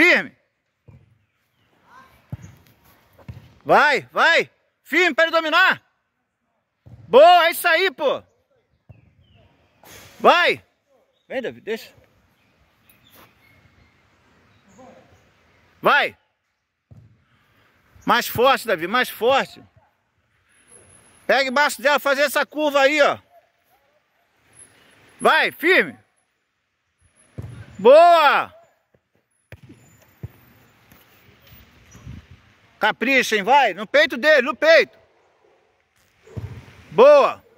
Firme. Vai, vai. Firme para ele dominar. Boa, é isso aí, pô. Vai. Vem, Davi, deixa. Vai. Mais forte, Davi, mais forte. Pega embaixo dela, fazer essa curva aí, ó. Vai, firme. Boa. Caprichem, vai. No peito dele, no peito. Boa.